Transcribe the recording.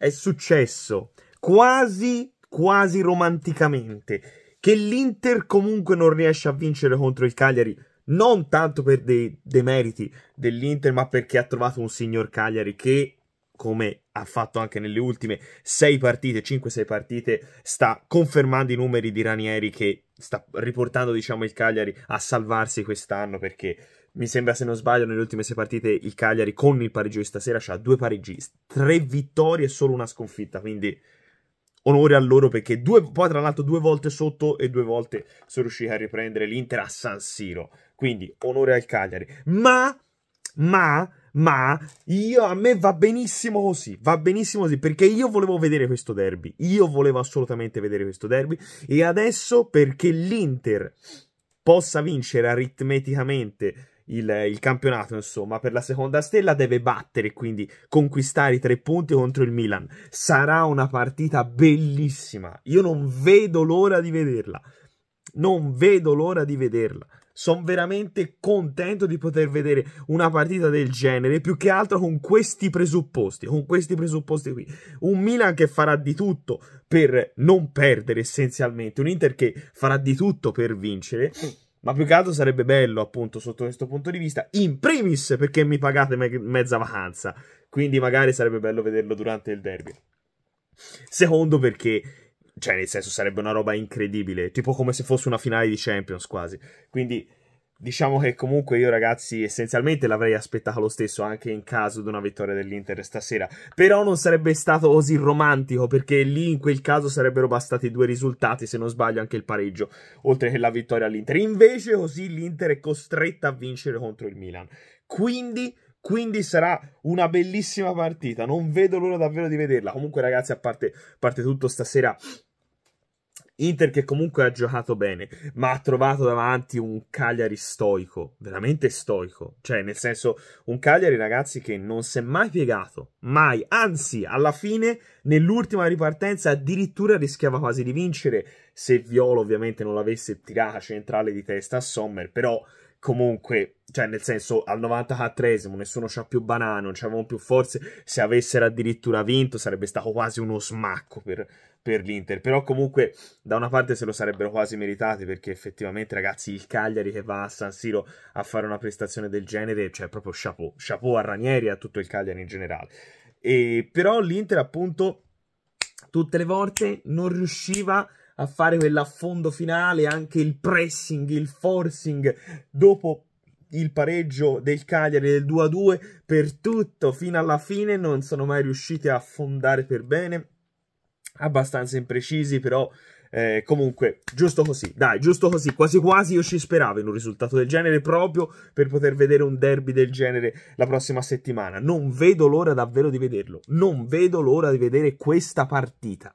è successo quasi, quasi romanticamente che l'Inter comunque non riesce a vincere contro il Cagliari non tanto per dei, dei meriti dell'Inter, ma perché ha trovato un signor Cagliari che, come ha fatto anche nelle ultime sei partite, 5-6 partite, sta confermando i numeri di Ranieri che sta riportando, diciamo, il Cagliari a salvarsi quest'anno perché mi sembra se non sbaglio nelle ultime sei partite il Cagliari con il pareggio di stasera ha due pareggi, tre vittorie e solo una sconfitta, quindi onore a loro perché due, poi tra l'altro due volte sotto e due volte sono riusciti a riprendere l'Inter a San Siro, quindi onore al Cagliari, ma, ma, ma io, a me va benissimo così, va benissimo così perché io volevo vedere questo derby, io volevo assolutamente vedere questo derby e adesso perché l'Inter possa vincere aritmeticamente il, il, campionato, insomma, per la seconda stella deve battere, quindi conquistare i tre punti contro il Milan. Sarà una partita bellissima. Io non vedo l'ora di vederla. Non vedo l'ora di vederla. Sono veramente contento di poter vedere una partita del genere, più che altro con questi presupposti, con questi presupposti qui. Un Milan che farà di tutto per non perdere essenzialmente, un Inter che farà di tutto per vincere. Ma più che altro sarebbe bello, appunto, sotto questo punto di vista, in primis perché mi pagate me- mezza vacanza, quindi magari sarebbe bello vederlo durante il derby. Secondo perché, cioè, nel senso, sarebbe una roba incredibile, tipo come se fosse una finale di Champions quasi. Quindi Diciamo che comunque io ragazzi essenzialmente l'avrei aspettato lo stesso anche in caso di una vittoria dell'Inter stasera, però non sarebbe stato così romantico perché lì in quel caso sarebbero bastati due risultati, se non sbaglio anche il pareggio, oltre che la vittoria all'Inter. Invece così l'Inter è costretta a vincere contro il Milan. Quindi quindi sarà una bellissima partita. Non vedo l'ora davvero di vederla. Comunque, ragazzi, a parte, a parte tutto, stasera Inter che comunque ha giocato bene, ma ha trovato davanti un Cagliari stoico, veramente stoico. Cioè, nel senso, un Cagliari, ragazzi, che non si è mai piegato, mai. Anzi, alla fine, nell'ultima ripartenza, addirittura rischiava quasi di vincere, se Viola ovviamente non l'avesse tirata centrale di testa a Sommer, però comunque, cioè nel senso al 94esimo nessuno c'ha più banano, non c'avevano più forze, se avessero addirittura vinto sarebbe stato quasi uno smacco per, per l'Inter, però comunque da una parte se lo sarebbero quasi meritati perché effettivamente ragazzi il Cagliari che va a San Siro a fare una prestazione del genere, cioè proprio chapeau, chapeau a Ranieri e a tutto il Cagliari in generale. E, però l'Inter appunto tutte le volte non riusciva a a fare quell'affondo finale, anche il pressing, il forcing dopo il pareggio del Cagliari del 2-2 per tutto fino alla fine non sono mai riusciti a affondare per bene abbastanza imprecisi però eh, comunque, giusto così, dai, giusto così, quasi quasi io ci speravo in un risultato del genere proprio per poter vedere un derby del genere la prossima settimana. Non vedo l'ora davvero di vederlo, non vedo l'ora di vedere questa partita.